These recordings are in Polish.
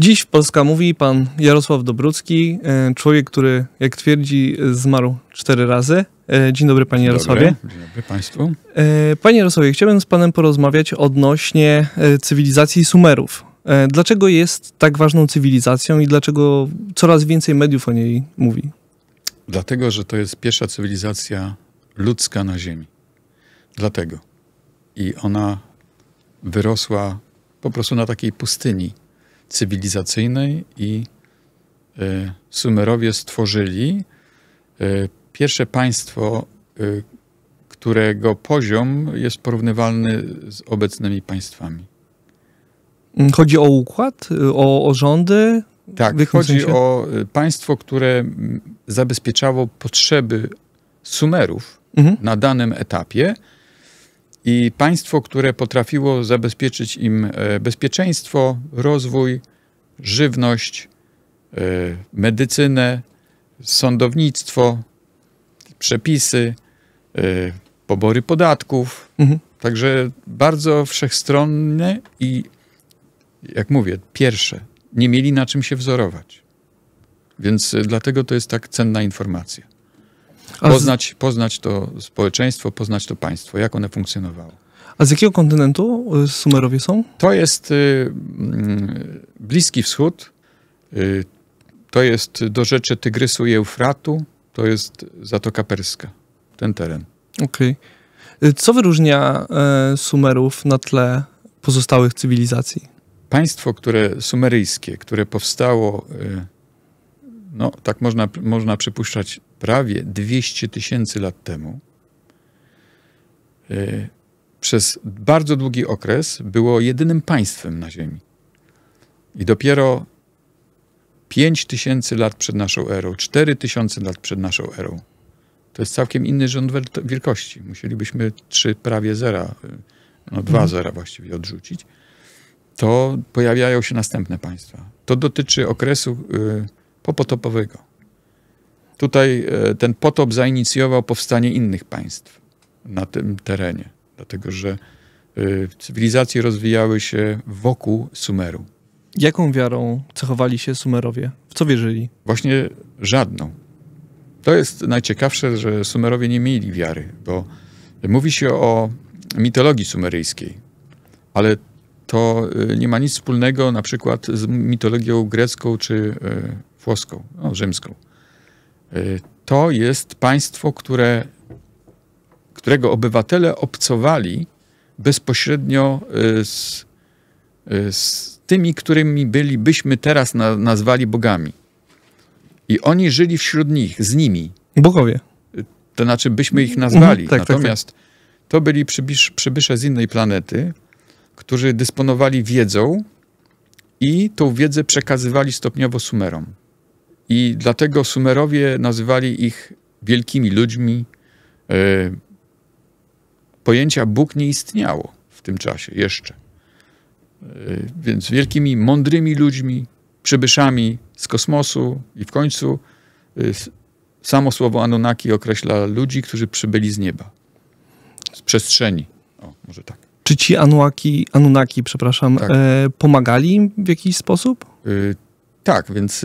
Dziś w Polska mówi pan Jarosław Dobrucki, e, człowiek, który, jak twierdzi, zmarł cztery razy. E, dzień dobry, panie Jarosławie. Dzień dobry, dzień dobry państwu. E, panie Jarosławie, chciałbym z panem porozmawiać odnośnie cywilizacji Sumerów. Dlaczego jest tak ważną cywilizacją i dlaczego coraz więcej mediów o niej mówi? Dlatego, że to jest pierwsza cywilizacja ludzka na Ziemi. Dlatego. I ona wyrosła po prostu na takiej pustyni cywilizacyjnej i e, Sumerowie stworzyli e, pierwsze państwo, e, którego poziom jest porównywalny z obecnymi państwami. Mm, chodzi o układ, y, o, o rządy? Tak, chodzi sensie? o y, państwo, które zabezpieczało potrzeby Sumerów mhm. na danym etapie i państwo, które potrafiło zabezpieczyć im e, bezpieczeństwo, rozwój, żywność, e, medycynę, sądownictwo, przepisy, e, pobory podatków. Mhm. Także bardzo wszechstronne i, jak mówię, pierwsze, nie mieli na czym się wzorować. Więc dlatego to jest tak cenna informacja. Poznać, poznać to społeczeństwo, poznać to państwo, jak one funkcjonowało. A z jakiego kontynentu y, Sumerowie są? To jest y, mm, Bliski Wschód, y, to jest do rzeczy Tygrysu i Eufratu, to jest Zatoka Perska, ten teren. Okej. Okay. Co wyróżnia y, Sumerów na tle pozostałych cywilizacji? Państwo, które sumeryjskie, które powstało y, no tak można, można przypuszczać, prawie 200 tysięcy lat temu, y, przez bardzo długi okres było jedynym państwem na Ziemi. I dopiero 5 tysięcy lat przed naszą erą, 4 tysiące lat przed naszą erą, to jest całkiem inny rząd wielkości. Musielibyśmy 3 prawie zera, y, no 2 mhm. zera właściwie odrzucić. To pojawiają się następne państwa. To dotyczy okresu. Y, popotopowego. Tutaj e, ten potop zainicjował powstanie innych państw na tym terenie, dlatego że e, cywilizacje rozwijały się wokół Sumeru. Jaką wiarą cechowali się Sumerowie? W co wierzyli? Właśnie żadną. To jest najciekawsze, że Sumerowie nie mieli wiary, bo mówi się o mitologii sumeryjskiej, ale to e, nie ma nic wspólnego na przykład z mitologią grecką czy włoską, no, rzymską. Y, to jest państwo, które, którego obywatele obcowali bezpośrednio y, z, y, z tymi, którymi bylibyśmy teraz na, nazwali bogami. I oni żyli wśród nich, z nimi. Bogowie. To znaczy, byśmy ich nazwali. Mhm, tak, Natomiast tak, tak. to byli przybysz, przybysze z innej planety, którzy dysponowali wiedzą i tą wiedzę przekazywali stopniowo Sumerom. I dlatego Sumerowie nazywali ich wielkimi ludźmi. E, pojęcia Bóg nie istniało w tym czasie jeszcze. E, więc wielkimi, mądrymi ludźmi, przybyszami z kosmosu i w końcu e, samo słowo Anunnaki określa ludzi, którzy przybyli z nieba, z przestrzeni. O, może tak. Czy ci Anuaki, Anunnaki, przepraszam, tak. pomagali im w jakiś sposób? tak, więc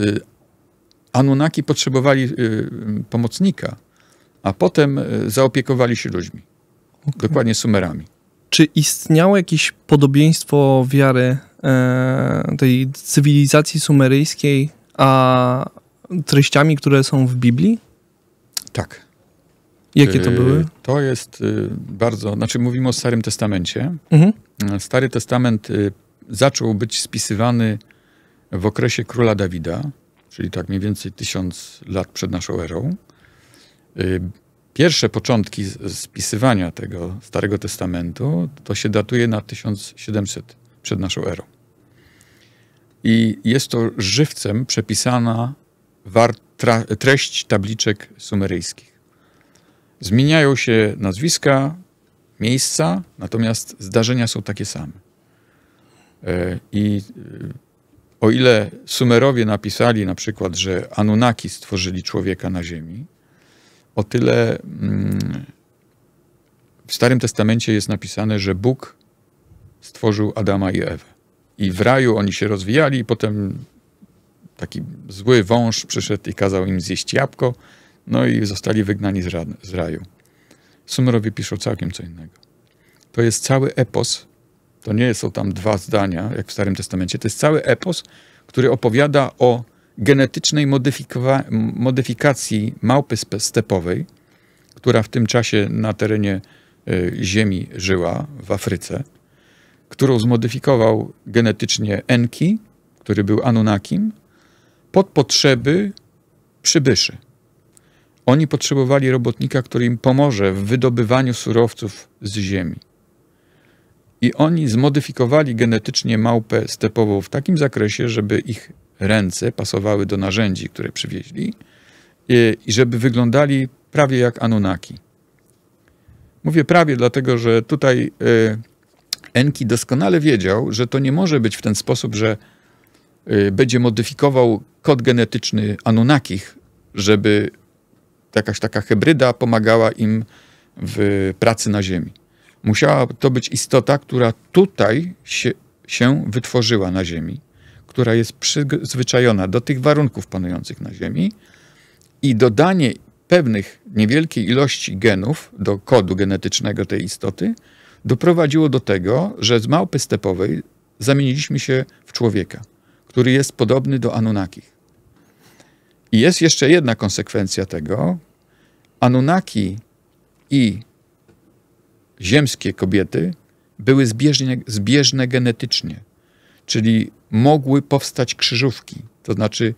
Anunnaki potrzebowali y, pomocnika, a potem y, zaopiekowali się ludźmi. Okay. Dokładnie Sumerami. Czy istniało jakieś podobieństwo wiary e, tej cywilizacji sumeryjskiej a treściami, które są w Biblii? Tak. Jakie to y, były? To jest bardzo, znaczy mówimy o Starym Testamencie. Mhm. Stary Testament zaczął być spisywany w okresie króla Dawida, czyli tak mniej więcej tysiąc lat przed naszą erą. Y, pierwsze początki spisywania tego Starego Testamentu to się datuje na 1700 przed naszą erą. I jest to żywcem przepisana treść tabliczek sumeryjskich. Zmieniają się nazwiska, miejsca, natomiast zdarzenia są takie same. Y, I y, o ile Sumerowie napisali na przykład, że Anunnaki stworzyli człowieka na ziemi, o tyle mm, w Starym Testamencie jest napisane, że Bóg stworzył Adama i Ewę. I w raju oni się rozwijali, i potem taki zły wąż przyszedł i kazał im zjeść jabłko, no i zostali wygnani z, z raju. Sumerowie piszą całkiem co innego. To jest cały epos to nie są tam dwa zdania, jak w Starym Testamencie. To jest cały epos, który opowiada o genetycznej modyfikacji małpy stepowej, która w tym czasie na terenie y, Ziemi żyła w Afryce, którą zmodyfikował genetycznie Enki, który był Anunakim, pod potrzeby przybyszy. Oni potrzebowali robotnika, który im pomoże w wydobywaniu surowców z ziemi i oni zmodyfikowali genetycznie małpę stepową w takim zakresie, żeby ich ręce pasowały do narzędzi, które przywieźli i żeby wyglądali prawie jak Anunnaki. Mówię prawie dlatego, że tutaj e, Enki doskonale wiedział, że to nie może być w ten sposób, że e, będzie modyfikował kod genetyczny Anunnakich, żeby jakaś taka hybryda pomagała im w pracy na Ziemi. Musiała to być istota, która tutaj się, się wytworzyła na Ziemi, która jest przyzwyczajona do tych warunków panujących na Ziemi i dodanie pewnych niewielkiej ilości genów do kodu genetycznego tej istoty doprowadziło do tego, że z małpy stepowej zamieniliśmy się w człowieka, który jest podobny do anunnaki. I jest jeszcze jedna konsekwencja tego. Anunnaki i ziemskie kobiety były zbieżne, zbieżne genetycznie, czyli mogły powstać krzyżówki. To znaczy,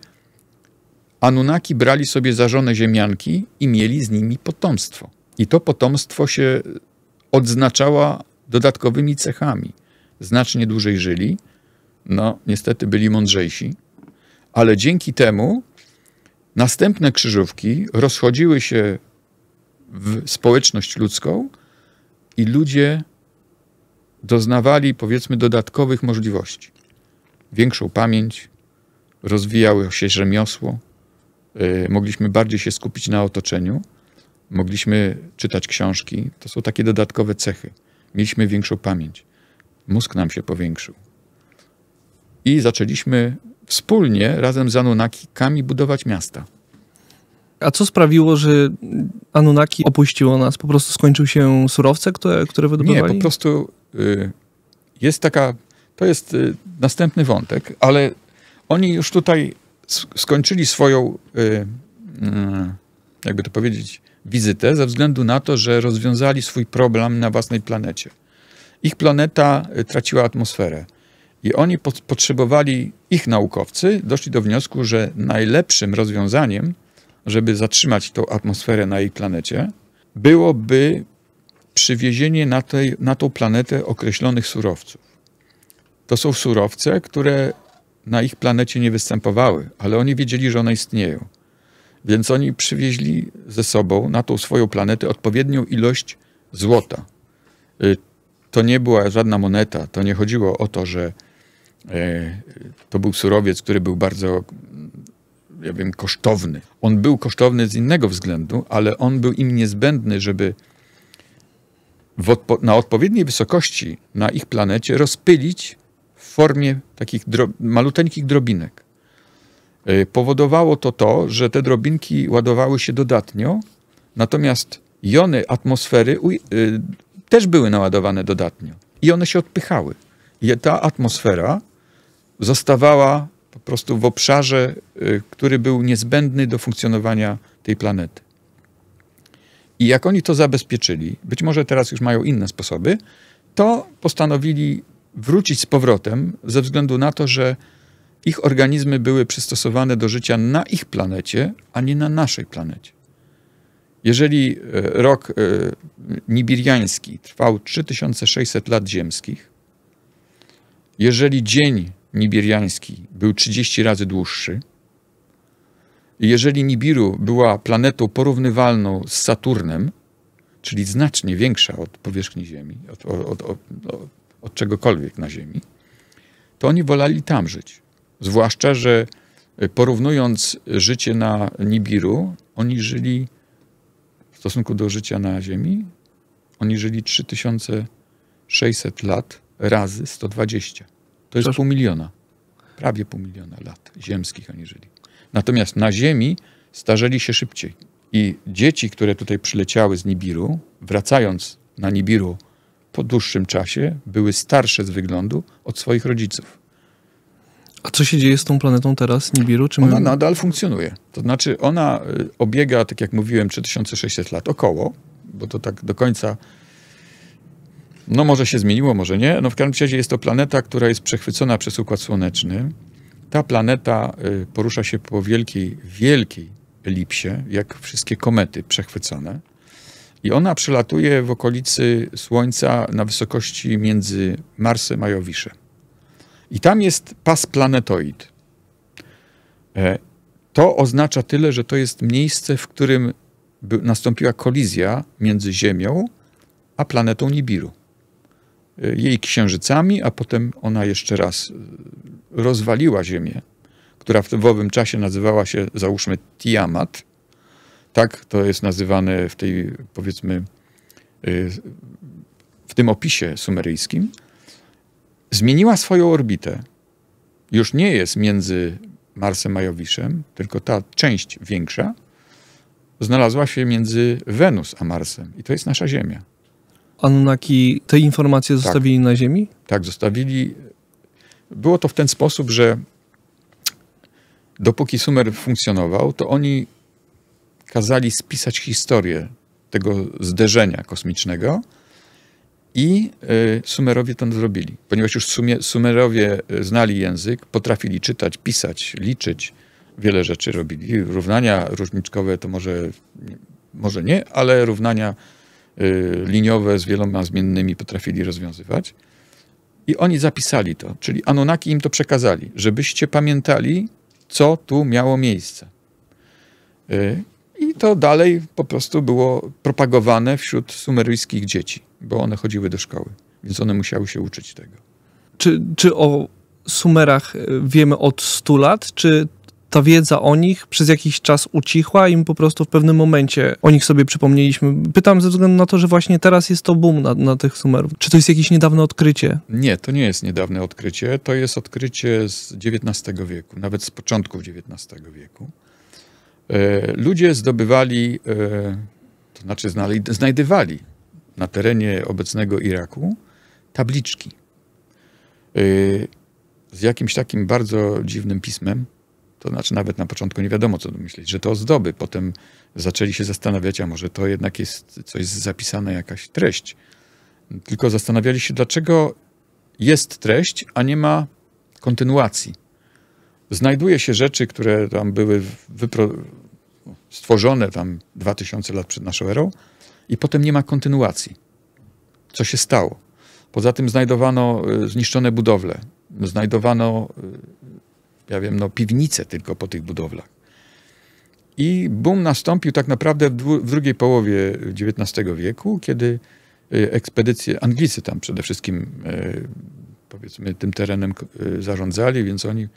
Anunaki brali sobie za żonę ziemianki i mieli z nimi potomstwo. I to potomstwo się odznaczało dodatkowymi cechami. Znacznie dłużej żyli, no niestety byli mądrzejsi, ale dzięki temu następne krzyżówki rozchodziły się w społeczność ludzką i ludzie doznawali, powiedzmy, dodatkowych możliwości. Większą pamięć, rozwijało się rzemiosło, y, mogliśmy bardziej się skupić na otoczeniu, mogliśmy czytać książki. To są takie dodatkowe cechy. Mieliśmy większą pamięć. Mózg nam się powiększył. I zaczęliśmy wspólnie, razem z Anunakikami, budować miasta. A co sprawiło, że Anunnaki opuściło nas? Po prostu skończył się surowce, które, które wydobywali? Nie, po prostu y, jest taka... To jest y, następny wątek, ale oni już tutaj skończyli swoją, y, mm, jakby to powiedzieć, wizytę ze względu na to, że rozwiązali swój problem na własnej planecie. Ich planeta traciła atmosferę. I oni potrzebowali, ich naukowcy doszli do wniosku, że najlepszym rozwiązaniem żeby zatrzymać tą atmosferę na jej planecie, byłoby przywiezienie na, tej, na tą planetę określonych surowców. To są surowce, które na ich planecie nie występowały, ale oni wiedzieli, że one istnieją. Więc oni przywieźli ze sobą na tą swoją planetę odpowiednią ilość złota. Y, to nie była żadna moneta, to nie chodziło o to, że e, to był surowiec, który był bardzo ja wiem, kosztowny. On był kosztowny z innego względu, ale on był im niezbędny, żeby odpo na odpowiedniej wysokości na ich planecie rozpylić w formie takich dro maluteńkich drobinek. E, powodowało to to, że te drobinki ładowały się dodatnio, natomiast jony atmosfery e, też były naładowane dodatnio i one się odpychały. I ta atmosfera zostawała po prostu w obszarze, y, który był niezbędny do funkcjonowania tej planety. I jak oni to zabezpieczyli, być może teraz już mają inne sposoby, to postanowili wrócić z powrotem ze względu na to, że ich organizmy były przystosowane do życia na ich planecie, a nie na naszej planecie. Jeżeli e, rok e, nibiriański trwał 3600 lat ziemskich, jeżeli dzień nibiriański był 30 razy dłuższy, jeżeli Nibiru była planetą porównywalną z Saturnem, czyli znacznie większa od powierzchni Ziemi, od, od, od, od czegokolwiek na Ziemi, to oni wolali tam żyć. Zwłaszcza, że porównując życie na Nibiru, oni żyli w stosunku do życia na Ziemi, oni żyli 3600 lat razy 120. To jest pół miliona. Prawie pół miliona lat ziemskich oni żyli. Natomiast na Ziemi starzeli się szybciej. I dzieci, które tutaj przyleciały z Nibiru, wracając na Nibiru po dłuższym czasie, były starsze z wyglądu od swoich rodziców. A co się dzieje z tą planetą teraz, Nibiru? Czy my... Ona nadal funkcjonuje. To znaczy, ona y, obiega, tak jak mówiłem, 3600 lat około, bo to tak do końca no może się zmieniło, może nie. No w każdym razie jest to planeta, która jest przechwycona przez Układ Słoneczny. Ta planeta y, porusza się po wielkiej, wielkiej elipsie, jak wszystkie komety przechwycone. I ona przelatuje w okolicy Słońca na wysokości między Marsem a Jowiszem. I tam jest pas planetoid. E, to oznacza tyle, że to jest miejsce, w którym nastąpiła kolizja między Ziemią a planetą Nibiru jej księżycami, a potem ona jeszcze raz e, rozwaliła Ziemię, która w tym owym czasie nazywała się, załóżmy, Tiamat. Tak to jest nazywane w tej, powiedzmy, e, w tym opisie sumeryjskim. Zmieniła swoją orbitę. Już nie jest między Marsem a Jowiszem, tylko ta część większa znalazła się między Wenus a Marsem. I to jest nasza Ziemia. Anunnaki te informacje tak. zostawili na Ziemi? Tak, zostawili. Było to w ten sposób, że dopóki Sumer funkcjonował, to oni kazali spisać historię tego zderzenia kosmicznego i e, Sumerowie to zrobili. Ponieważ już Sumerowie e, znali język, potrafili czytać, pisać, liczyć, wiele rzeczy robili. Równania różniczkowe to może, może nie, ale równania Y, liniowe z wieloma zmiennymi potrafili rozwiązywać. I oni zapisali to, czyli Anunnaki im to przekazali, żebyście pamiętali, co tu miało miejsce. Y, I to dalej po prostu było propagowane wśród sumeryjskich dzieci, bo one chodziły do szkoły, więc one musiały się uczyć tego. Czy, czy o Sumerach y, wiemy od 100 lat, czy ta wiedza o nich przez jakiś czas ucichła i po prostu w pewnym momencie o nich sobie przypomnieliśmy. Pytam ze względu na to, że właśnie teraz jest to boom na, na tych sumerów. Czy to jest jakieś niedawne odkrycie? Nie, to nie jest niedawne odkrycie. To jest odkrycie z XIX wieku, nawet z początków XIX wieku. E, ludzie zdobywali, e, to znaczy znali, znajdywali na terenie obecnego Iraku tabliczki e, z jakimś takim bardzo dziwnym pismem, to znaczy nawet na początku nie wiadomo, co myśleć, że to ozdoby. Potem zaczęli się zastanawiać, a może to jednak jest coś zapisane, jakaś treść. Tylko zastanawiali się, dlaczego jest treść, a nie ma kontynuacji. Znajduje się rzeczy, które tam były stworzone tam 2000 lat przed naszą erą i potem nie ma kontynuacji. Co się stało? Poza tym znajdowano e, zniszczone budowle, znajdowano e, ja wiem, no piwnice tylko po tych budowlach. I boom nastąpił tak naprawdę w drugiej połowie XIX wieku, kiedy y, ekspedycje, Anglicy tam przede wszystkim y, powiedzmy tym terenem y, zarządzali, więc oni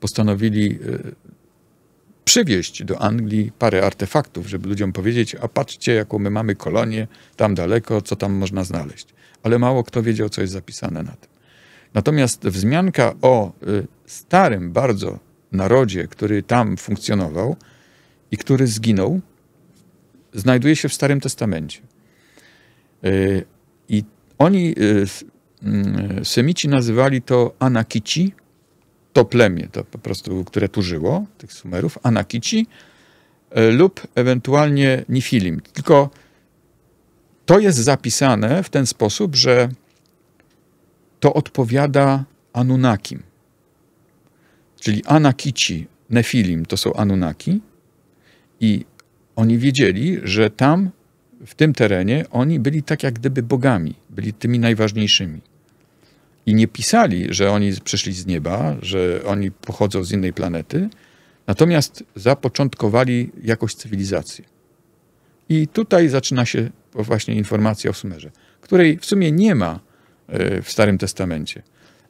postanowili przywieźć do Anglii parę artefaktów, żeby ludziom powiedzieć, a patrzcie, jaką my mamy kolonię tam daleko, co tam można znaleźć. Ale mało kto wiedział, co jest zapisane na tym. Natomiast wzmianka o y, starym bardzo narodzie, który tam funkcjonował i który zginął, znajduje się w Starym Testamencie. Y, I oni, y, mm, Semici, nazywali to Anakici, to plemię, to po prostu, które tu żyło, tych Sumerów, Anakici, lub ewentualnie Nifilim. Tylko to jest zapisane w ten sposób, że to odpowiada Anunakim. Czyli Anakici, Nefilim to są Anunaki i oni wiedzieli, że tam, w tym terenie, oni byli tak jak gdyby bogami, byli tymi najważniejszymi. I nie pisali, że oni przyszli z nieba, że oni pochodzą z innej planety, natomiast zapoczątkowali jakąś cywilizację. I tutaj zaczyna się właśnie informacja o Sumerze, której w sumie nie ma Y, w Starym Testamencie.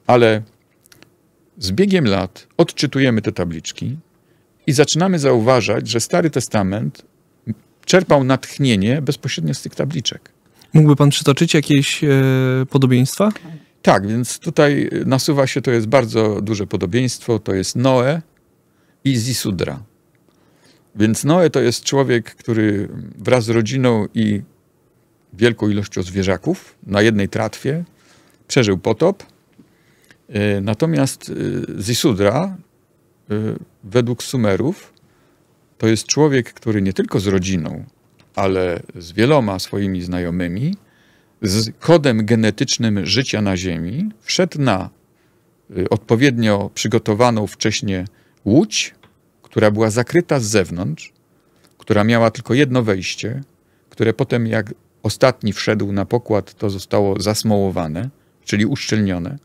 Ale z biegiem lat odczytujemy te tabliczki i zaczynamy zauważać, że Stary Testament czerpał natchnienie bezpośrednio z tych tabliczek. Mógłby pan przytoczyć jakieś e, podobieństwa? Tak, więc tutaj nasuwa się, to jest bardzo duże podobieństwo, to jest Noe i Zisudra. Więc Noe to jest człowiek, który wraz z rodziną i wielką ilością zwierzaków na jednej tratwie przeżył potop. E, natomiast e, Zisudra, e, według Sumerów, to jest człowiek, który nie tylko z rodziną, ale z wieloma swoimi znajomymi, z kodem genetycznym życia na Ziemi, wszedł na odpowiednio przygotowaną wcześniej łódź, która była zakryta z zewnątrz, która miała tylko jedno wejście, które potem, jak ostatni wszedł na pokład, to zostało zasmołowane czyli uszczelnione,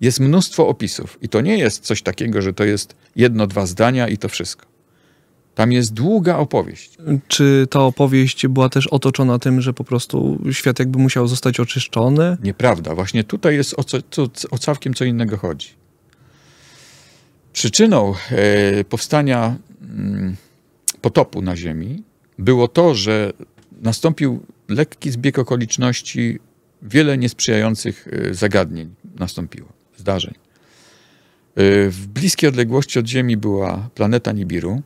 jest mnóstwo opisów. I to nie jest coś takiego, że to jest jedno, dwa zdania i to wszystko. Tam jest długa opowieść. Czy ta opowieść była też otoczona tym, że po prostu świat jakby musiał zostać oczyszczony? Nieprawda. Właśnie tutaj jest o, co, o całkiem co innego chodzi. Przyczyną e, powstania mm, potopu na Ziemi było to, że nastąpił lekki zbieg okoliczności wiele niesprzyjających y, zagadnień nastąpiło, zdarzeń. Y, w bliskiej odległości od Ziemi była planeta Nibiru,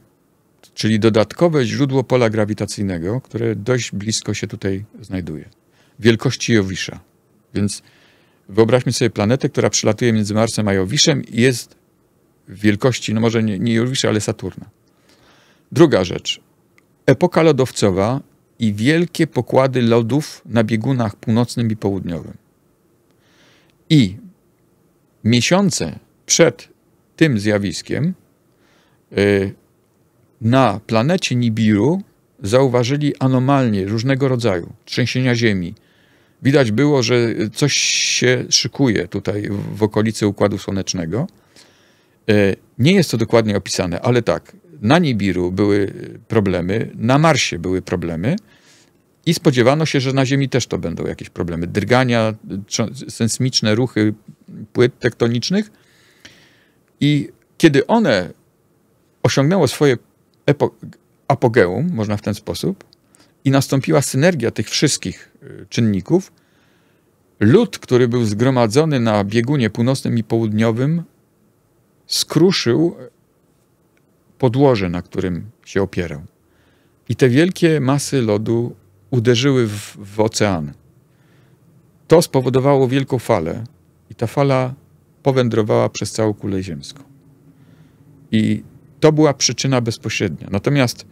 czyli dodatkowe źródło pola grawitacyjnego, które dość blisko się tutaj znajduje. Wielkości Jowisza. Więc wyobraźmy sobie planetę, która przylatuje między Marsem a Jowiszem i jest w wielkości, no może nie, nie Jowisza, ale Saturna. Druga rzecz. Epoka lodowcowa i wielkie pokłady lodów na biegunach północnym i południowym. I miesiące przed tym zjawiskiem y, na planecie Nibiru zauważyli anomalie różnego rodzaju, trzęsienia ziemi. Widać było, że coś się szykuje tutaj w okolicy Układu Słonecznego. Y, nie jest to dokładnie opisane, ale tak, na Nibiru były problemy, na Marsie były problemy, i spodziewano się, że na Ziemi też to będą jakieś problemy. Drgania, sensmiczne ruchy płyt tektonicznych. I kiedy one osiągnęło swoje apogeum, można w ten sposób, i nastąpiła synergia tych wszystkich y, czynników, lód, który był zgromadzony na biegunie północnym i południowym, skruszył y, podłoże, na którym się opierał. I te wielkie masy lodu uderzyły w, w ocean. To spowodowało wielką falę i ta fala powędrowała przez całą kulę ziemską. I to była przyczyna bezpośrednia. Natomiast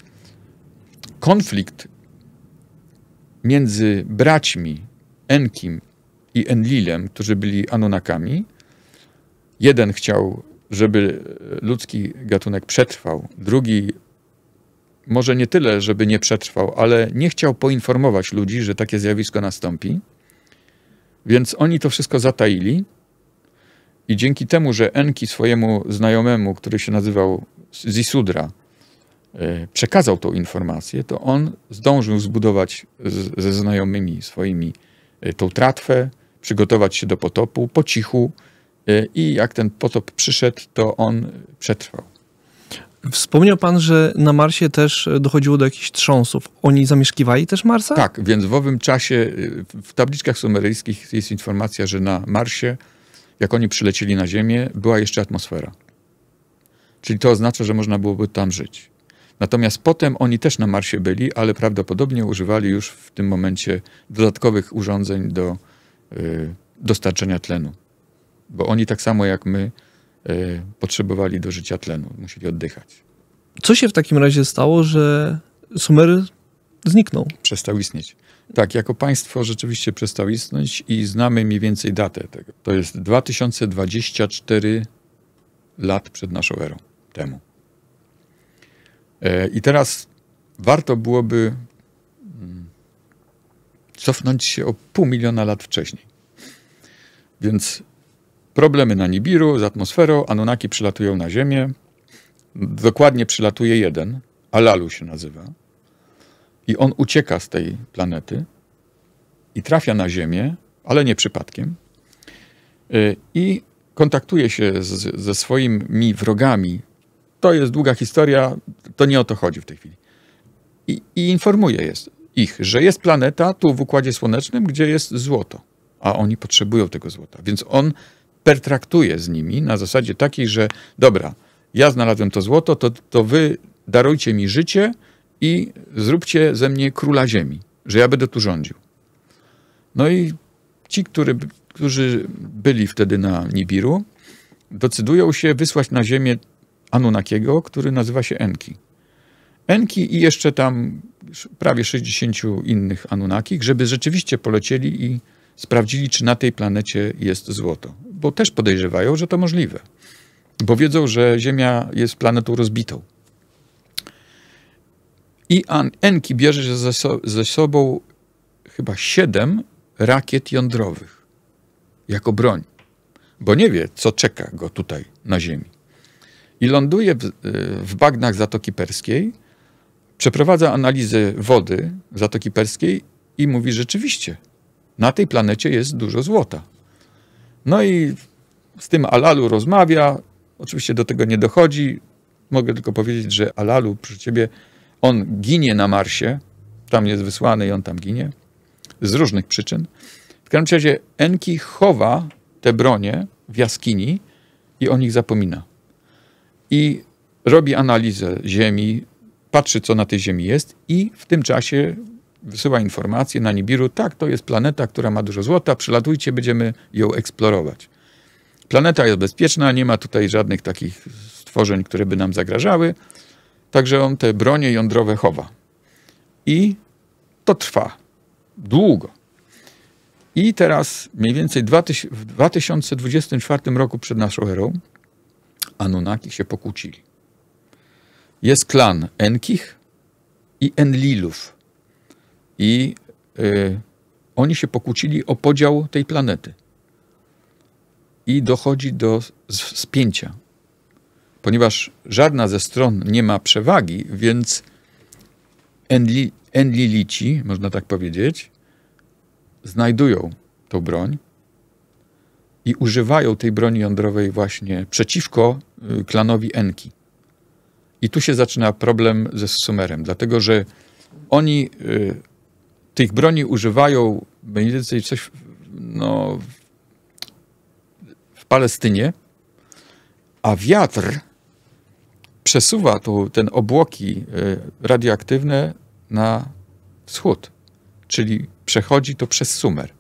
konflikt między braćmi Enkim i Enlilem, którzy byli Anunakami, jeden chciał, żeby ludzki gatunek przetrwał, drugi może nie tyle, żeby nie przetrwał, ale nie chciał poinformować ludzi, że takie zjawisko nastąpi. Więc oni to wszystko zataili. I dzięki temu, że Enki swojemu znajomemu, który się nazywał Zisudra, e, przekazał tą informację, to on zdążył zbudować ze znajomymi swoimi e, tą tratwę, przygotować się do potopu po cichu e, i jak ten potop przyszedł, to on przetrwał. Wspomniał pan, że na Marsie też e, dochodziło do jakichś trząsów. Oni zamieszkiwali też Marsa? Tak, więc w owym czasie e, w tabliczkach sumeryjskich jest informacja, że na Marsie, jak oni przylecieli na Ziemię, była jeszcze atmosfera. Czyli to oznacza, że można byłoby tam żyć. Natomiast potem oni też na Marsie byli, ale prawdopodobnie używali już w tym momencie dodatkowych urządzeń do y, dostarczenia tlenu. Bo oni tak samo jak my Y, potrzebowali do życia tlenu, musieli oddychać. Co się w takim razie stało, że Sumer zniknął? Przestał istnieć. Tak, jako państwo rzeczywiście przestał istnieć i znamy mniej więcej datę tego. To jest 2024 lat przed naszą erą temu. E, I teraz warto byłoby mm, cofnąć się o pół miliona lat wcześniej. Więc Problemy na Nibiru z atmosferą, Anunnaki przylatują na Ziemię. Dokładnie przylatuje jeden, Alalu się nazywa. I on ucieka z tej planety i trafia na Ziemię, ale nie przypadkiem. Y, I kontaktuje się z, ze swoimi wrogami. To jest długa historia, to nie o to chodzi w tej chwili. I, i informuje jest, ich, że jest planeta tu w Układzie Słonecznym, gdzie jest złoto, a oni potrzebują tego złota. Więc on pertraktuje z nimi na zasadzie takiej, że dobra, ja znalazłem to złoto, to, to wy darujcie mi życie i zróbcie ze mnie króla ziemi, że ja będę tu rządził. No i ci, który, którzy byli wtedy na Nibiru, decydują się wysłać na ziemię Anunakiego, który nazywa się Enki. Enki i jeszcze tam prawie 60 innych Anunakich, żeby rzeczywiście polecieli i sprawdzili, czy na tej planecie jest złoto bo też podejrzewają, że to możliwe. Bo wiedzą, że Ziemia jest planetą rozbitą. I Enki bierze ze, so, ze sobą chyba siedem rakiet jądrowych jako broń, bo nie wie, co czeka go tutaj na Ziemi. I ląduje w, y, w bagnach Zatoki Perskiej, przeprowadza analizę wody Zatoki Perskiej i mówi: Rzeczywiście, na tej planecie jest dużo złota. No i z tym Alalu rozmawia. Oczywiście do tego nie dochodzi. Mogę tylko powiedzieć, że Alalu przy ciebie, on ginie na Marsie. Tam jest wysłany i on tam ginie. Z różnych przyczyn. W każdym razie Enki chowa te bronie w jaskini i o nich zapomina. I robi analizę ziemi, patrzy co na tej ziemi jest i w tym czasie wysyła informację na Nibiru, tak, to jest planeta, która ma dużo złota, przylatujcie, będziemy ją eksplorować. Planeta jest bezpieczna, nie ma tutaj żadnych takich stworzeń, które by nam zagrażały, także on te bronie jądrowe chowa. I to trwa długo. I teraz mniej więcej w 2024 roku przed naszą erą Anunnaki się pokłócili. Jest klan Enkich i Enlilów i y, oni się pokłócili o podział tej planety. I dochodzi do spięcia. Ponieważ żadna ze stron nie ma przewagi, więc Enli, Enlilici, można tak powiedzieć, znajdują tą broń i używają tej broni jądrowej właśnie przeciwko y, klanowi Enki. I tu się zaczyna problem ze Sumerem, dlatego że oni y, tych broni używają mniej więcej coś no, w Palestynie, a wiatr przesuwa tu ten obłoki e, radioaktywne na wschód, czyli przechodzi to przez Sumer.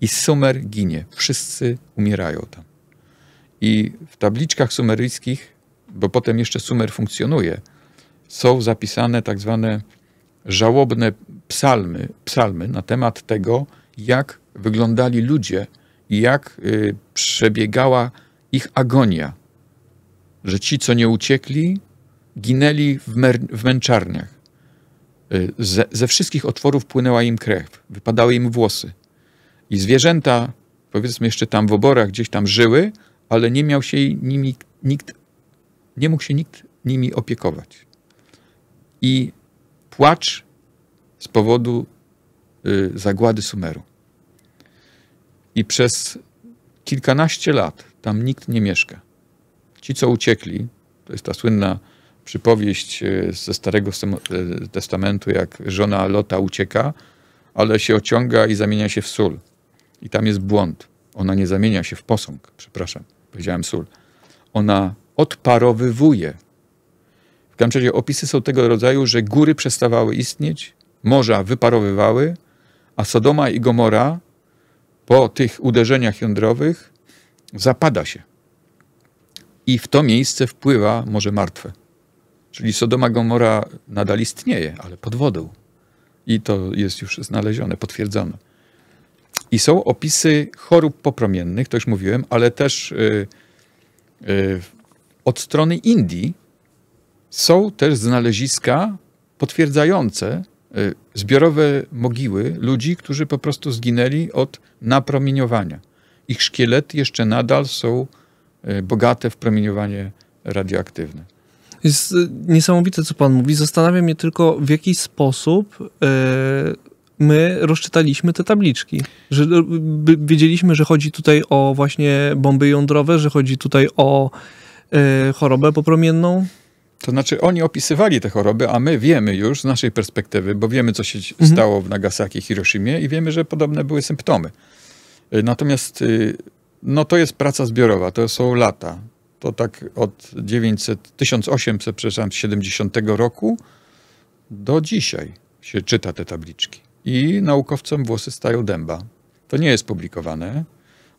I Sumer ginie. Wszyscy umierają tam. I w tabliczkach sumeryjskich, bo potem jeszcze Sumer funkcjonuje, są zapisane tak zwane żałobne psalmy, psalmy na temat tego, jak wyglądali ludzie i jak y, przebiegała ich agonia. Że ci, co nie uciekli, ginęli w, w męczarniach. Y, ze, ze, wszystkich otworów płynęła im krew, wypadały im włosy. I zwierzęta, powiedzmy jeszcze tam w oborach, gdzieś tam żyły, ale nie miał się nimi nikt, nie mógł się nikt nimi opiekować. I płacz z powodu y, zagłady Sumeru. I przez kilkanaście lat tam nikt nie mieszka. Ci, co uciekli, to jest ta słynna przypowieść y, ze Starego y, Testamentu, jak żona Lota ucieka, ale się ociąga i zamienia się w sól. I tam jest błąd. Ona nie zamienia się w posąg, przepraszam, powiedziałem sól. Ona odparowywuje. W razie opisy są tego rodzaju, że góry przestawały istnieć, morza wyparowywały, a Sodoma i Gomora po tych uderzeniach jądrowych zapada się. I w to miejsce wpływa Morze Martwe. Czyli Sodoma Gomora nadal istnieje, ale pod wodą. I to jest już znalezione, potwierdzone. I są opisy chorób popromiennych, to już mówiłem, ale też yy, yy, od strony Indii są też znaleziska potwierdzające Y, zbiorowe mogiły ludzi, którzy po prostu zginęli od napromieniowania. Ich szkielety jeszcze nadal są y, bogate w promieniowanie radioaktywne. Jest y, niesamowite, co pan mówi. Zastanawia mnie tylko, w jaki sposób my rozczytaliśmy te tabliczki. Że wiedzieliśmy, że chodzi tutaj o właśnie bomby jądrowe, że chodzi tutaj o chorobę popromienną. To znaczy oni opisywali te choroby, a my wiemy już z naszej perspektywy, bo wiemy, co się mhm. stało w Nagasaki i Hiroshimie i wiemy, że podobne były symptomy. Y, natomiast y, no to jest praca zbiorowa, to są lata. To tak od 900, 1870 roku do dzisiaj się czyta te tabliczki. I naukowcom włosy stają dęba. To nie jest publikowane,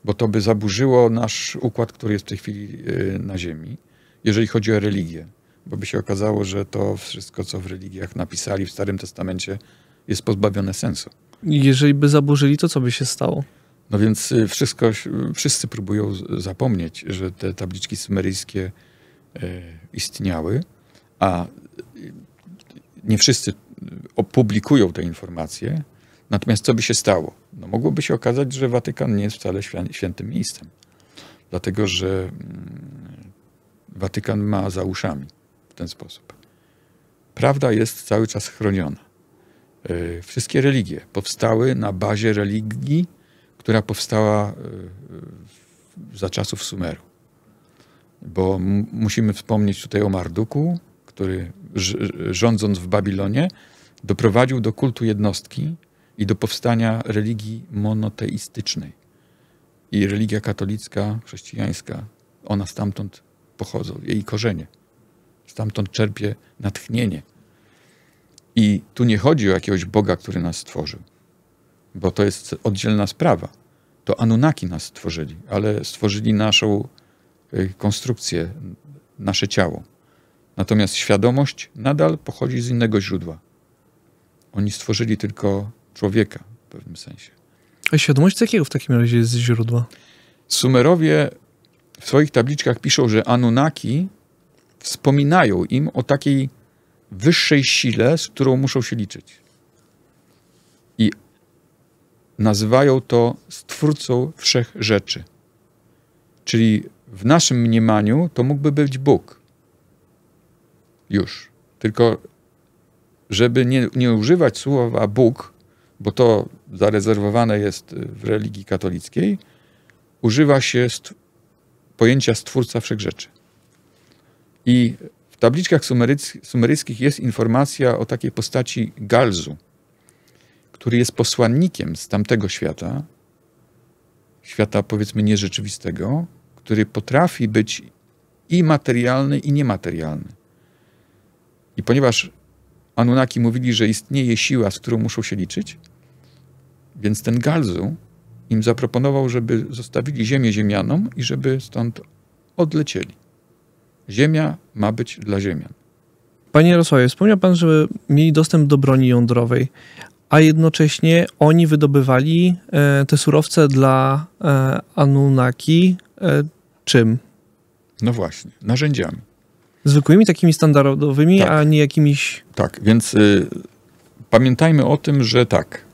bo to by zaburzyło nasz układ, który jest w tej chwili y, na Ziemi, jeżeli chodzi o religię bo by się okazało, że to wszystko, co w religiach napisali w Starym Testamencie, jest pozbawione sensu. Jeżeli by zaburzyli, to co by się stało? No więc y, wszystko, wszyscy próbują zapomnieć, że te tabliczki sumeryjskie e, istniały, a y, nie wszyscy y, opublikują te informacje. Natomiast co by się stało? No mogłoby się okazać, że Watykan nie jest wcale świętym miejscem, dlatego że mm, Watykan ma za uszami ten sposób. Prawda jest cały czas chroniona. E, wszystkie religie powstały na bazie religii, która powstała e, za czasów Sumeru. Bo musimy wspomnieć tutaj o Marduku, który rządząc w Babilonie doprowadził do kultu jednostki i do powstania religii monoteistycznej. I religia katolicka, chrześcijańska, ona stamtąd pochodzą, jej korzenie stamtąd czerpie natchnienie. I tu nie chodzi o jakiegoś Boga, który nas stworzył, bo to jest oddzielna sprawa. To Anunnaki nas stworzyli, ale stworzyli naszą y, konstrukcję, nasze ciało. Natomiast świadomość nadal pochodzi z innego źródła. Oni stworzyli tylko człowieka w pewnym sensie. A świadomość z jakiego w takim razie jest źródła? Sumerowie w swoich tabliczkach piszą, że Anunnaki wspominają im o takiej wyższej sile, z którą muszą się liczyć. I nazywają to stwórcą wszech rzeczy. Czyli w naszym mniemaniu to mógłby być Bóg. Już. Tylko, żeby nie, nie używać słowa Bóg, bo to zarezerwowane jest w religii katolickiej, używa się st pojęcia stwórca wszech rzeczy. I w tabliczkach sumeryjskich jest informacja o takiej postaci Galzu, który jest posłannikiem z tamtego świata, świata powiedzmy nierzeczywistego, który potrafi być i materialny, i niematerialny. I ponieważ Anunnaki mówili, że istnieje siła, z którą muszą się liczyć, więc ten Galzu im zaproponował, żeby zostawili ziemię ziemianom i żeby stąd odlecieli. Ziemia ma być dla Ziemian. Panie Jarosławie, wspomniał Pan, że mieli dostęp do broni jądrowej, a jednocześnie oni wydobywali e, te surowce dla e, Anunnaki e, czym? No właśnie, narzędziami. Zwykłymi takimi standardowymi, tak. a nie jakimiś. Tak, więc y, pamiętajmy o tym, że tak.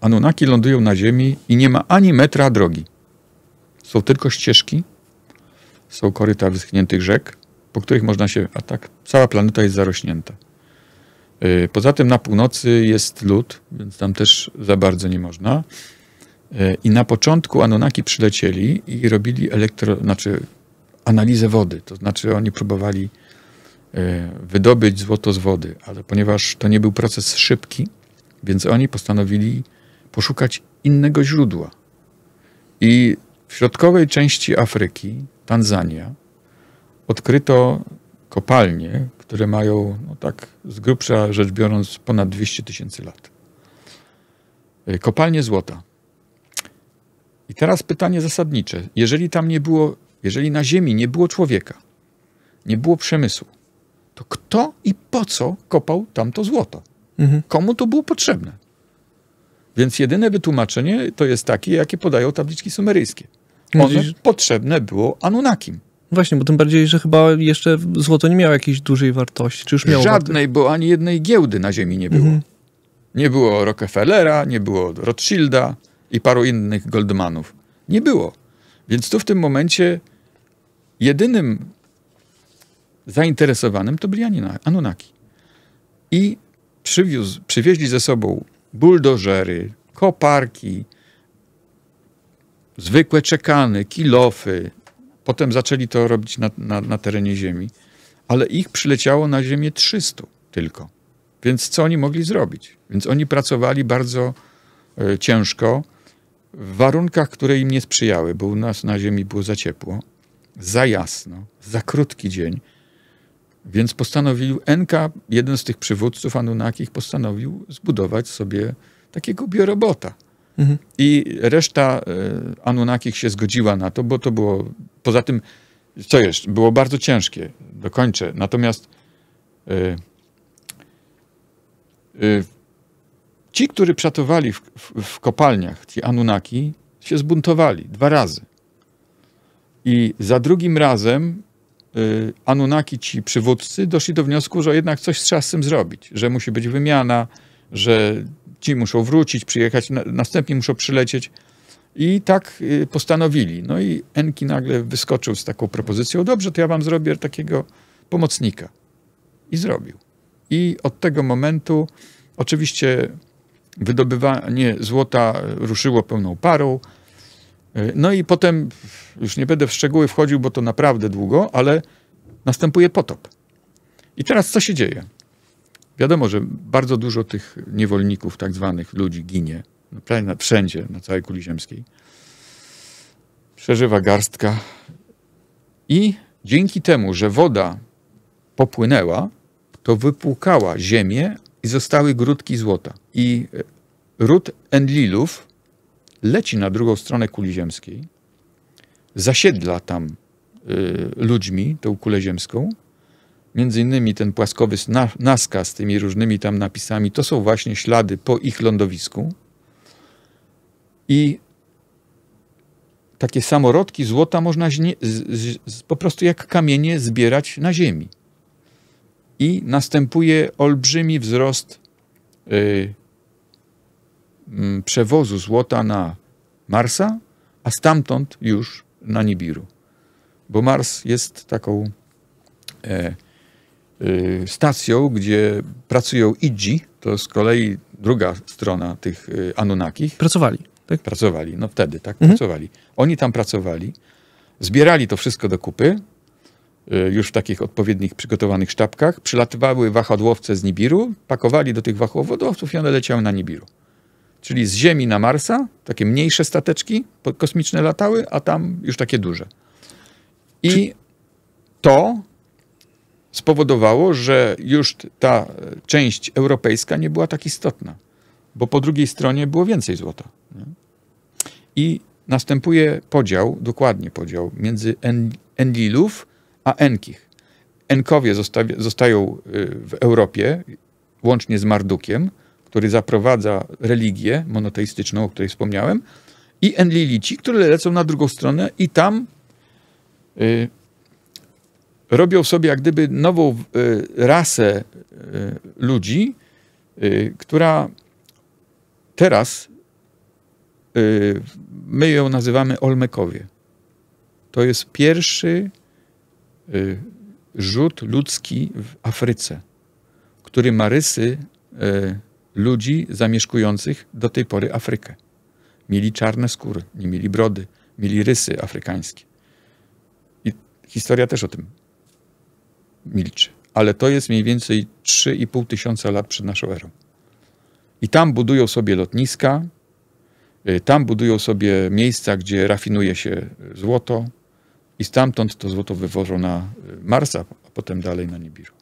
Anunnaki lądują na Ziemi i nie ma ani metra drogi. Są tylko ścieżki są koryta wyschniętych rzek, po których można się, a tak cała planeta jest zarośnięta. Y, poza tym na północy jest lód, więc tam też za bardzo nie można. Y, I na początku Anunnaki przylecieli i robili elektro, znaczy analizę wody. To znaczy oni próbowali y, wydobyć złoto z wody, ale ponieważ to nie był proces szybki, więc oni postanowili poszukać innego źródła. I w środkowej części Afryki Tanzania, odkryto kopalnie, które mają, no tak z grubsza rzecz biorąc, ponad 200 tysięcy lat. E, kopalnie złota. I teraz pytanie zasadnicze. Jeżeli tam nie było, jeżeli na Ziemi nie było człowieka, nie było przemysłu, to kto i po co kopał tamto złoto? Mhm. Komu to było potrzebne? Więc jedyne wytłumaczenie to jest takie, jakie podają tabliczki sumeryjskie. Może? potrzebne było Anunakim. Właśnie, bo tym bardziej, że chyba jeszcze złoto nie miało jakiejś dużej wartości. Czy już miało Żadnej, bo ani jednej giełdy na ziemi nie było. Mhm. Nie było Rockefellera, nie było Rothschilda i paru innych Goldmanów. Nie było. Więc tu w tym momencie jedynym zainteresowanym to byli Anunnaki. I przywiózł, przywieźli ze sobą buldożery, koparki, zwykłe czekany, kilofy. Potem zaczęli to robić na, na, na terenie Ziemi, ale ich przyleciało na Ziemię 300 tylko. Więc co oni mogli zrobić? Więc oni pracowali bardzo y, ciężko w warunkach, które im nie sprzyjały, bo u nas na Ziemi było za ciepło, za jasno, za krótki dzień. Więc postanowił Enka, jeden z tych przywódców Anunnakich, postanowił zbudować sobie takiego biorobota. Mhm. I reszta e, Anunnaki się zgodziła na to, bo to było. Poza tym, co jeszcze? Było bardzo ciężkie. Dokończę. Natomiast y, y, ci, którzy pracowali w, w, w, kopalniach, ci Anunnaki, się zbuntowali dwa razy. I za drugim razem y, Anunnaki, ci przywódcy, doszli do wniosku, że jednak coś trzeba z tym zrobić, że musi być wymiana, że ci muszą wrócić, przyjechać, następnie muszą przylecieć. I tak y, postanowili. No i Enki nagle wyskoczył z taką propozycją: Dobrze, to ja wam zrobię takiego pomocnika. I zrobił. I od tego momentu, oczywiście, wydobywanie złota ruszyło pełną parą. Y, no i potem, już nie będę w szczegóły wchodził, bo to naprawdę długo, ale następuje potop. I teraz co się dzieje? Wiadomo, że bardzo dużo tych niewolników, tak zwanych ludzi, ginie no, prawie na, wszędzie, na całej kuli ziemskiej. Przeżywa garstka. I dzięki temu, że woda popłynęła, to wypłukała ziemię i zostały grudki złota. I e, ród Enlilów leci na drugą stronę kuli ziemskiej, zasiedla tam y, ludźmi tę kulę ziemską Między innymi ten płaskowyż Naska z tymi różnymi tam napisami, to są właśnie ślady po ich lądowisku. I takie samorodki złota można z, z, z, po prostu jak kamienie zbierać na ziemi. I następuje olbrzymi wzrost y, mm, przewozu złota na Marsa, a stamtąd już na Nibiru. Bo Mars jest taką e, Y, stacją, gdzie pracują Idzi, to z kolei druga strona tych y, Anunnakich. Pracowali, tak? Pracowali, no wtedy, tak, mhm. pracowali. Oni tam pracowali, zbierali to wszystko do kupy, y, już w takich odpowiednich przygotowanych sztabkach, przylatywały wahadłowce z Nibiru, pakowali do tych wahadłowców i one leciały na Nibiru. Czyli z Ziemi na Marsa, takie mniejsze stateczki kosmiczne latały, a tam już takie duże. I to spowodowało, że już ta e, część europejska nie była tak istotna, bo po drugiej stronie było więcej złota. I następuje podział, dokładnie podział, między Enlilów a Enkich. Enkowie zostają y, w Europie, łącznie z Mardukiem, który zaprowadza religię monoteistyczną, o której wspomniałem, i Enlilici, którzy lecą na drugą stronę i tam y, robią sobie jak gdyby nową e, rasę e, ludzi, e, która teraz my ją nazywamy Olmekowie. To jest pierwszy rzut ludzki w Afryce, który ma rysy ludzi zamieszkujących do tej pory Afrykę. Mieli czarne skóry, nie mieli brody, mieli rysy afrykańskie. I historia też o tym milczy. Ale to jest mniej więcej 3,5 tysiąca lat przed naszą erą. I tam budują sobie lotniska, y, tam budują sobie miejsca, gdzie rafinuje się złoto i stamtąd to złoto wywożą na y, Marsa, a potem dalej na Nibiru.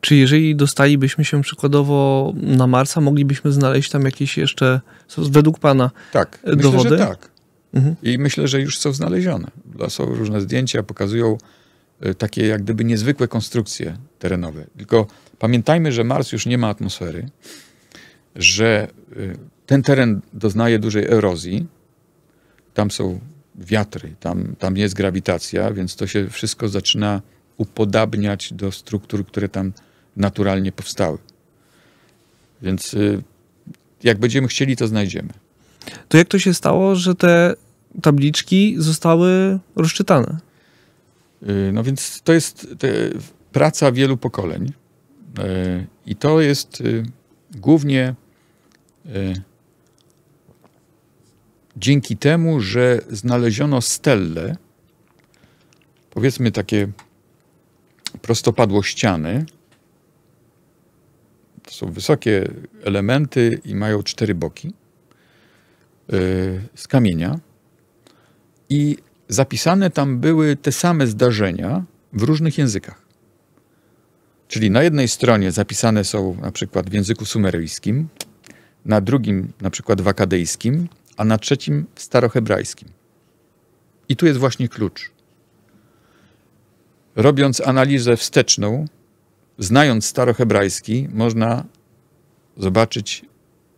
Czy jeżeli dostalibyśmy się przykładowo na Marsa, moglibyśmy znaleźć tam jakieś jeszcze, według Pana, tak, dowody? Myślę, że tak. Mhm. I myślę, że już są znalezione. Są różne zdjęcia, pokazują Y, takie jak gdyby niezwykłe konstrukcje terenowe. Tylko pamiętajmy, że Mars już nie ma atmosfery, że y, ten teren doznaje dużej erozji, tam są wiatry, tam, tam jest grawitacja, więc to się wszystko zaczyna upodabniać do struktur, które tam naturalnie powstały. Więc y, jak będziemy chcieli, to znajdziemy. To jak to się stało, że te tabliczki zostały rozczytane? Y, no więc to jest praca wielu pokoleń y, i to jest y, głównie dzięki temu, że znaleziono stelle, powiedzmy takie prostopadłościany. To są wysokie elementy i mają cztery boki z kamienia. I zapisane tam były te same zdarzenia w różnych językach. Czyli na jednej stronie zapisane są na przykład w języku sumeryjskim, na drugim na przykład w akadejskim, a na trzecim w starohebrajskim. I tu jest właśnie klucz. Robiąc analizę wsteczną, znając starohebrajski, można zobaczyć,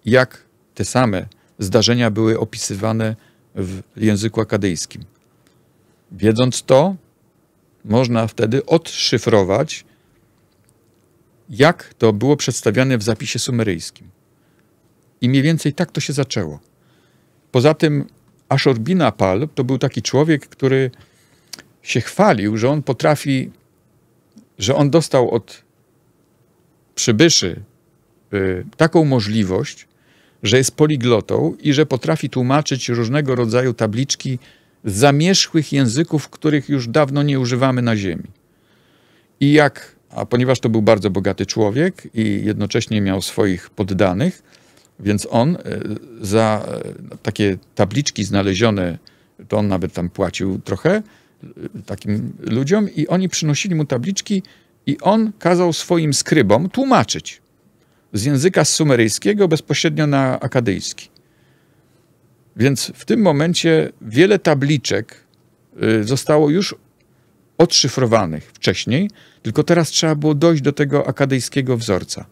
jak te same zdarzenia były opisywane w języku akadejskim. Wiedząc to, można wtedy odszyfrować, jak to było przedstawiane w zapisie sumeryjskim. I mniej więcej tak to się zaczęło. Poza tym Ashurbanipal, Pal to był taki człowiek, który się chwalił, że on potrafi, że on dostał od przybyszy y, taką możliwość, że jest poliglotą i że potrafi tłumaczyć różnego rodzaju tabliczki zamierzchłych języków, których już dawno nie używamy na Ziemi. I jak, a ponieważ to był bardzo bogaty człowiek i jednocześnie miał swoich poddanych, więc on e, za e, takie tabliczki znalezione, to on nawet tam płacił trochę e, takim ludziom, i oni przynosili mu tabliczki, i on kazał swoim skrybom tłumaczyć z języka sumeryjskiego bezpośrednio na akadyjski. Więc w tym momencie wiele tabliczek y, zostało już odszyfrowanych wcześniej, tylko teraz trzeba było dojść do tego akadyjskiego wzorca.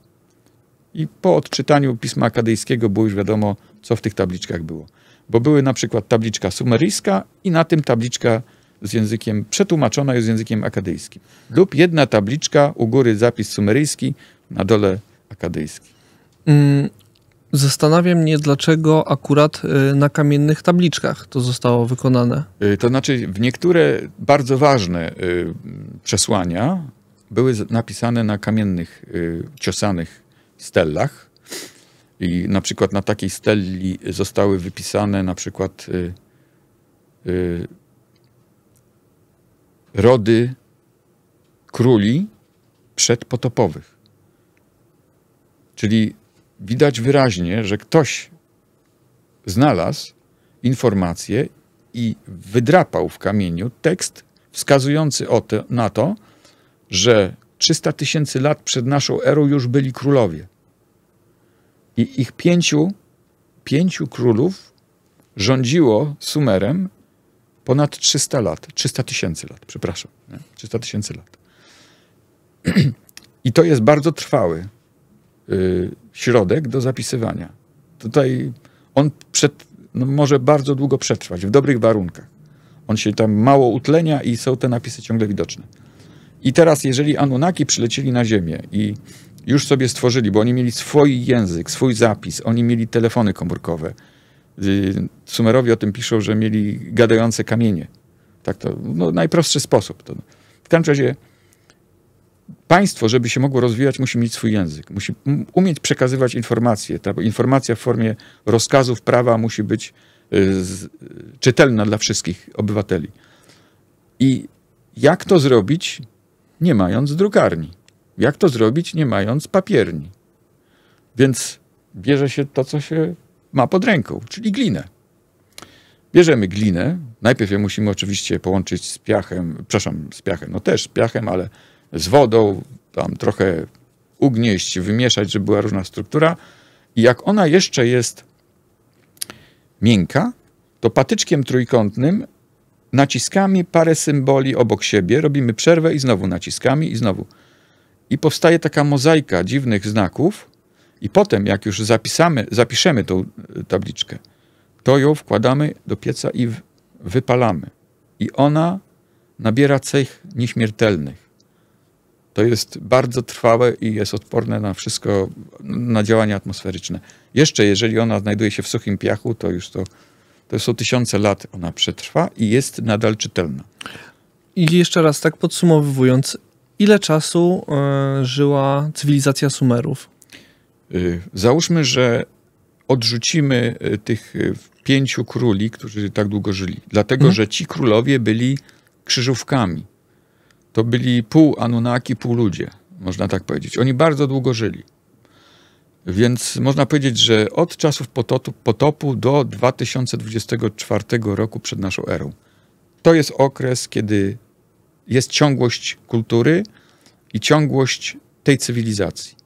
I po odczytaniu pisma akadyjskiego było już wiadomo, co w tych tabliczkach było. Bo były na przykład tabliczka sumeryjska i na tym tabliczka z językiem przetłumaczona jest językiem akadyjskim. Lub jedna tabliczka, u góry zapis sumeryjski, na dole akadyjski. Mm, Zastanawia mnie, dlaczego akurat y, na kamiennych tabliczkach to zostało wykonane. Y, to znaczy, w niektóre bardzo ważne y, przesłania były napisane na kamiennych, ciosanych stellach. I na przykład na takiej stelli zostały wypisane na przykład rody króli przedpotopowych. Czyli widać wyraźnie, że ktoś znalazł informację i wydrapał w kamieniu tekst wskazujący na to, że 300 tysięcy lat przed naszą erą już byli królowie. I ich pięciu, pięciu królów rządziło Sumerem ponad 300 lat, 300 tysięcy lat, przepraszam, nie? 300 tysięcy lat. I to jest bardzo trwały Y, środek do zapisywania. Tutaj on przed, no może bardzo długo przetrwać w dobrych warunkach. On się tam mało utlenia i są te napisy ciągle widoczne. I teraz, jeżeli Anunnaki przylecieli na Ziemię i już sobie stworzyli, bo oni mieli swój język, swój zapis, oni mieli telefony komórkowe. Y, sumerowie o tym piszą, że mieli gadające kamienie. Tak to, no, najprostszy sposób. To. W każdym razie Państwo, żeby się mogło rozwijać, musi mieć swój język, musi umieć przekazywać informacje. Ta informacja w formie rozkazów prawa musi być y, czytelna dla wszystkich obywateli. I jak to zrobić, nie mając drukarni? Jak to zrobić, nie mając papierni? Więc bierze się to, co się ma pod ręką, czyli glinę. Bierzemy glinę, najpierw ją musimy oczywiście połączyć z piachem, przepraszam, z piachem, no też z piachem, ale z wodą, tam trochę ugnieść, wymieszać, żeby była różna struktura. I jak ona jeszcze jest miękka, to patyczkiem trójkątnym naciskamy parę symboli obok siebie, robimy przerwę i znowu naciskamy i znowu. I powstaje taka mozaika dziwnych znaków i potem jak już zapisamy, zapiszemy tą e, tabliczkę, to ją wkładamy do pieca i wypalamy. I ona nabiera cech nieśmiertelnych to jest bardzo trwałe i jest odporne na wszystko, na działania atmosferyczne. Jeszcze jeżeli ona znajduje się w suchym piachu, to już to, to są tysiące lat ona przetrwa i jest nadal czytelna. I jeszcze raz tak podsumowując, ile czasu y, żyła cywilizacja Sumerów? Y, załóżmy, że odrzucimy e, tych e, pięciu króli, którzy tak długo żyli, dlatego mhm. że ci królowie byli krzyżówkami to byli pół Anunnaki, pół ludzie, można tak powiedzieć. Oni bardzo długo żyli. Więc można powiedzieć, że od czasów potopu, potopu do 2024 roku przed naszą erą. To jest okres, kiedy jest ciągłość kultury i ciągłość tej cywilizacji.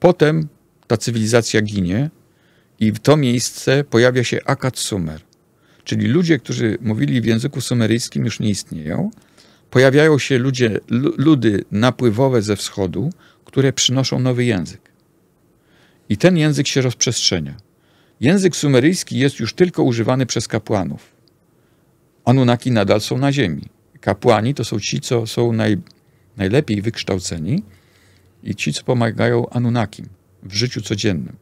Potem ta cywilizacja ginie i w to miejsce pojawia się Akat Sumer, czyli ludzie, którzy mówili w języku sumeryjskim już nie istnieją, pojawiają się ludzie, ludy napływowe ze wschodu, które przynoszą nowy język. I ten język się rozprzestrzenia. Język sumeryjski jest już tylko używany przez kapłanów. Anunaki nadal są na ziemi. Kapłani to są ci, co są naj, najlepiej wykształceni i ci, co pomagają Anunakim w życiu codziennym.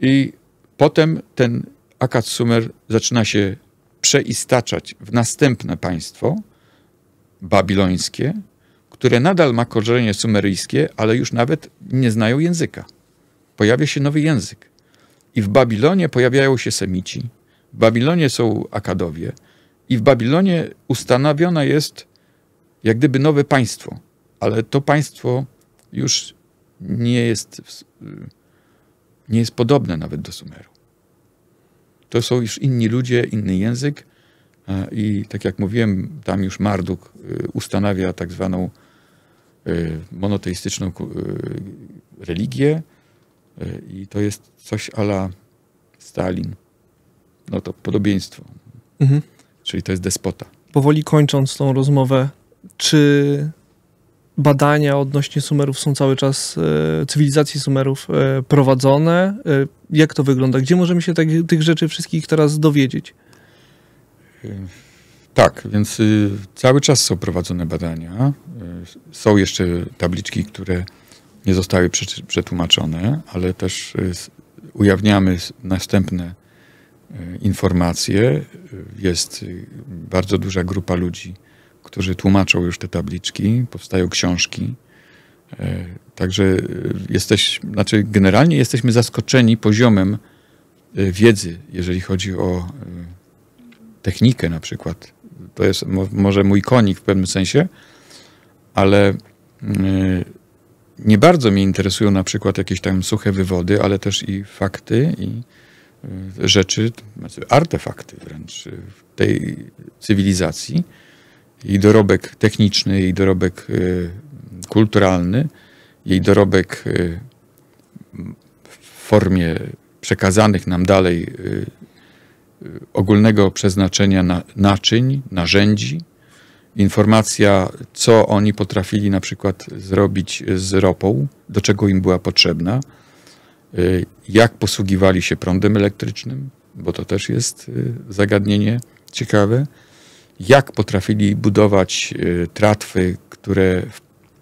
I potem ten akad Sumer zaczyna się przeistaczać w następne państwo, babilońskie, które nadal ma korzenie sumeryjskie, ale już nawet nie znają języka. Pojawia się nowy język. I w Babilonie pojawiają się Semici, w Babilonie są Akadowie i w Babilonie ustanowione jest jak gdyby nowe państwo, ale to państwo już nie jest, nie jest podobne nawet do Sumeru. To są już inni ludzie, inny język, i tak jak mówiłem, tam już Marduk y, ustanawia tak zwaną y, monoteistyczną y, religię i to jest coś ala Stalin. No to podobieństwo. Mhm. Czyli to jest despota. Powoli kończąc tą rozmowę, czy badania odnośnie Sumerów są cały czas, cywilizacji Sumerów prowadzone? Jak to wygląda? Gdzie możemy się tak, tych rzeczy wszystkich teraz dowiedzieć? Tak, więc y, cały czas są prowadzone badania. Y, są jeszcze tabliczki, które nie zostały przetłumaczone, ale też y, ujawniamy następne informacje. Jest bardzo duża grupa ludzi, którzy tłumaczą już te tabliczki, powstają książki. Także jesteś, znaczy generalnie jesteśmy zaskoczeni poziomem wiedzy, jeżeli chodzi o technikę na przykład. To jest mo może mój konik w pewnym sensie, ale yy, nie bardzo mnie interesują na przykład jakieś tam suche wywody, ale też i fakty i yy, rzeczy, znaczy artefakty wręcz w tej cywilizacji i dorobek techniczny, i dorobek yy, kulturalny, jej dorobek y, w formie przekazanych nam dalej y, Y, ogólnego przeznaczenia na, naczyń, narzędzi, informacja, co oni potrafili na przykład zrobić y, z ropą, do czego im była potrzebna, y, jak posługiwali się prądem elektrycznym, bo to też jest zagadnienie ciekawe, jak potrafili budować tratwy, które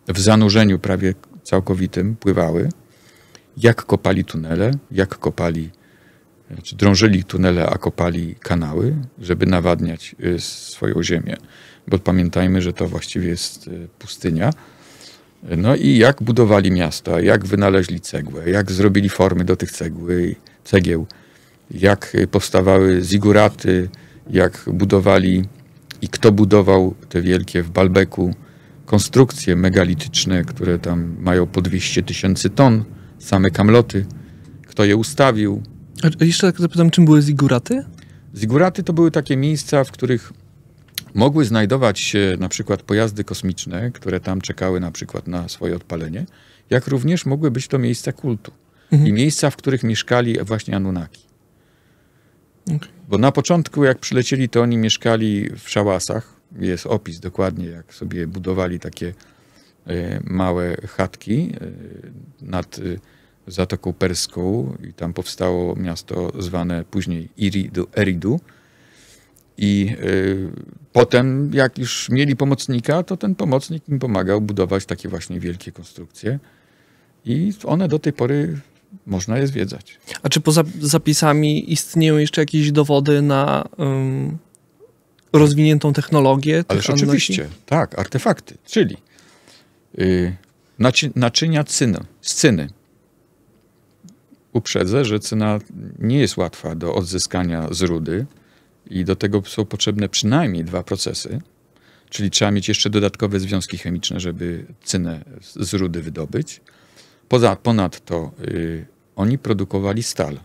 w zanurzeniu prawie całkowitym pływały, jak kopali tunele, jak kopali czy drążyli tunele, a kopali kanały, żeby nawadniać y, swoją ziemię. Bo pamiętajmy, że to właściwie jest y, pustynia. No i jak budowali miasta, jak wynaleźli cegłę, jak zrobili formy do tych cegły, cegieł, jak y, powstawały ziguraty, jak budowali i kto budował te wielkie w Balbeku konstrukcje megalityczne, które tam mają po 200 tysięcy ton, same kamloty, kto je ustawił, a jeszcze tak zapytam, czym były ziguraty? Ziguraty to były takie miejsca, w których mogły znajdować się na przykład pojazdy kosmiczne, które tam czekały na przykład na swoje odpalenie, jak również mogły być to miejsca kultu mhm. i miejsca, w których mieszkali właśnie Anunnaki. Okay. Bo na początku, jak przylecieli, to oni mieszkali w szałasach. Jest opis dokładnie, jak sobie budowali takie e, małe chatki e, nad e, Zatoką Perską i tam powstało miasto zwane później Iridu, Eridu. I y, potem, jak już mieli pomocnika, to ten pomocnik im pomagał budować takie właśnie wielkie konstrukcje. I one do tej pory można je zwiedzać. A czy poza zapisami istnieją jeszcze jakieś dowody na um, rozwiniętą technologię? Ależ oczywiście, tak, artefakty, czyli y, naczynia cyny, z cyny, uprzedzę, że cena nie jest łatwa do odzyskania z rudy i do tego są potrzebne przynajmniej dwa procesy, czyli trzeba mieć jeszcze dodatkowe związki chemiczne, żeby cynę z rudy wydobyć. Poza, ponadto y, oni produkowali stal.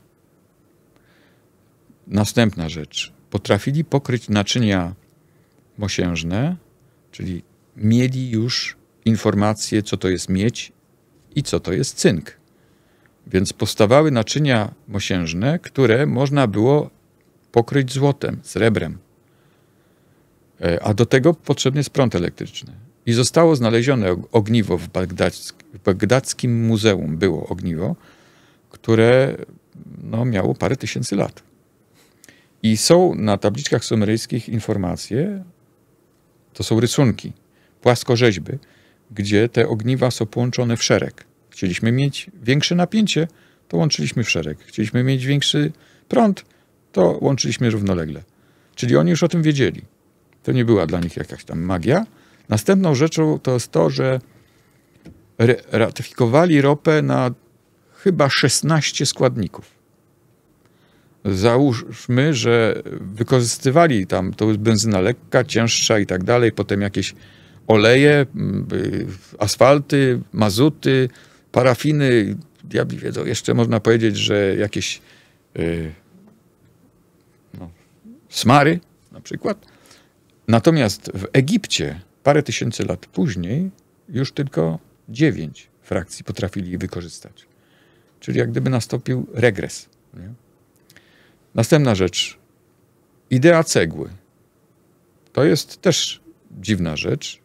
Następna rzecz. Potrafili pokryć naczynia mosiężne, czyli mieli już informację, co to jest miedź i co to jest cynk. Więc powstawały naczynia mosiężne, które można było pokryć złotem, srebrem. E, a do tego potrzebny jest prąd elektryczny. I zostało znalezione ogniwo w, Bagdadz, w bagdadzkim muzeum, było ogniwo, które no, miało parę tysięcy lat. I są na tabliczkach sumeryjskich informacje, to są rysunki, płaskorzeźby, gdzie te ogniwa są połączone w szereg. Chcieliśmy mieć większe napięcie, to łączyliśmy w szereg. Chcieliśmy mieć większy prąd, to łączyliśmy równolegle. Czyli oni już o tym wiedzieli. To nie była dla nich jakaś tam magia. Następną rzeczą to jest to, że ratyfikowali ropę na chyba 16 składników. Załóżmy, że wykorzystywali tam, to benzyna lekka, cięższa i tak dalej, potem jakieś oleje, y, asfalty, mazuty, parafiny, diabli wiedzą. Jeszcze można powiedzieć, że jakieś yy, no, smary na przykład. Natomiast w Egipcie parę tysięcy lat później już tylko dziewięć frakcji potrafili wykorzystać. Czyli jak gdyby nastąpił regres. Nie? Następna rzecz. Idea cegły. To jest też dziwna rzecz,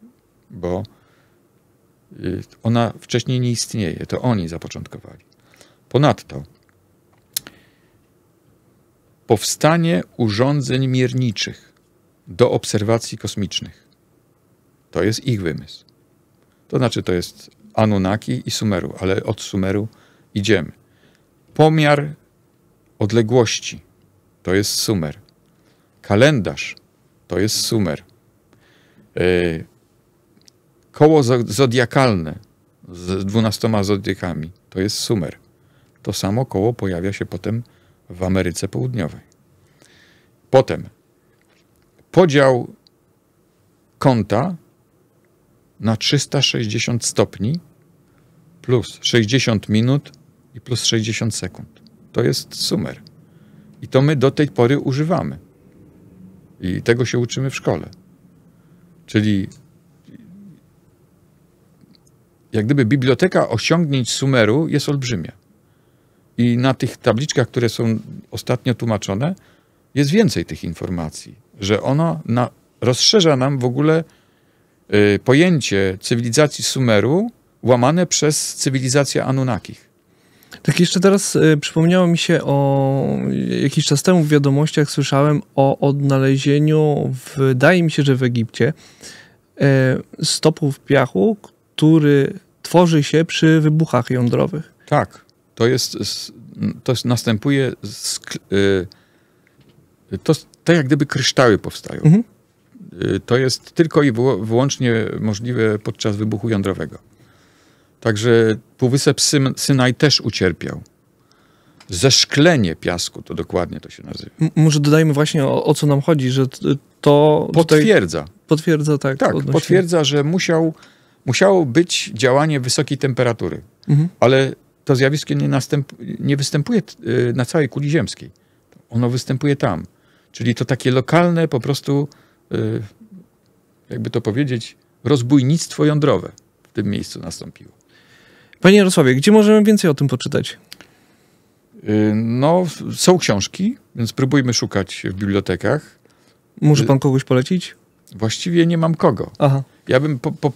bo Y, ona wcześniej nie istnieje, to oni zapoczątkowali. Ponadto powstanie urządzeń mierniczych do obserwacji kosmicznych. To jest ich wymysł. To znaczy, to jest Anunnaki i Sumeru, ale od Sumeru idziemy. Pomiar odległości to jest Sumer. Kalendarz to jest Sumer. Y, koło zodiakalne z dwunastoma zodiakami. To jest Sumer. To samo koło pojawia się potem w Ameryce Południowej. Potem podział kąta na 360 stopni plus 60 minut i plus 60 sekund. To jest sumer. I to my do tej pory używamy. I tego się uczymy w szkole. Czyli jak gdyby biblioteka osiągnięć Sumeru jest olbrzymia. I na tych tabliczkach, które są ostatnio tłumaczone, jest więcej tych informacji, że ono na, rozszerza nam w ogóle y, pojęcie cywilizacji Sumeru łamane przez cywilizację Anunnakich. Tak jeszcze teraz y, przypomniało mi się o jakiś czas temu w wiadomościach słyszałem o odnalezieniu, wydaje mi się, że w Egipcie, y, stopów piachu, który tworzy się przy wybuchach jądrowych. Tak, to jest, to jest, następuje, y, to, to jak gdyby kryształy powstają. Mhm. Y, to jest tylko i wyłącznie możliwe podczas wybuchu jądrowego. Także Półwysep Synaj też ucierpiał. Zeszklenie piasku, to dokładnie to się nazywa. M może dodajmy właśnie o, o, co nam chodzi, że to... Potwierdza. Tutaj... Potwierdza, tak. Tak, odnośnie. potwierdza, że musiał musiało być działanie wysokiej temperatury, mhm. ale to zjawisko nie, następ, nie występuje y, na całej kuli ziemskiej. Ono występuje tam. Czyli to takie lokalne po prostu, y, jakby to powiedzieć, rozbójnictwo jądrowe w tym miejscu nastąpiło. Panie Jarosławie, gdzie możemy więcej o tym poczytać? Y, no, są książki, więc próbujmy szukać w bibliotekach. Może pan kogoś polecić? Właściwie nie mam kogo. Aha. Ja bym po, po,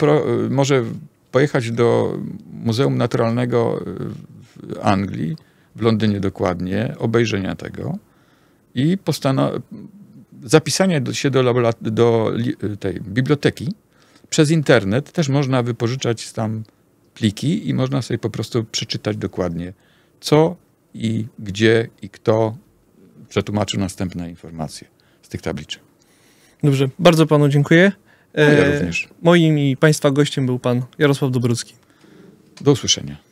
może pojechać do Muzeum Naturalnego w Anglii, w Londynie dokładnie, obejrzenia tego i zapisanie się do, do tej biblioteki przez internet. Też można wypożyczać tam pliki i można sobie po prostu przeczytać dokładnie, co i gdzie i kto przetłumaczył następne informacje z tych tabliczek. Dobrze, bardzo panu dziękuję. No ja e, również. Moim i Państwa gościem był pan Jarosław Dobrucki. Do usłyszenia.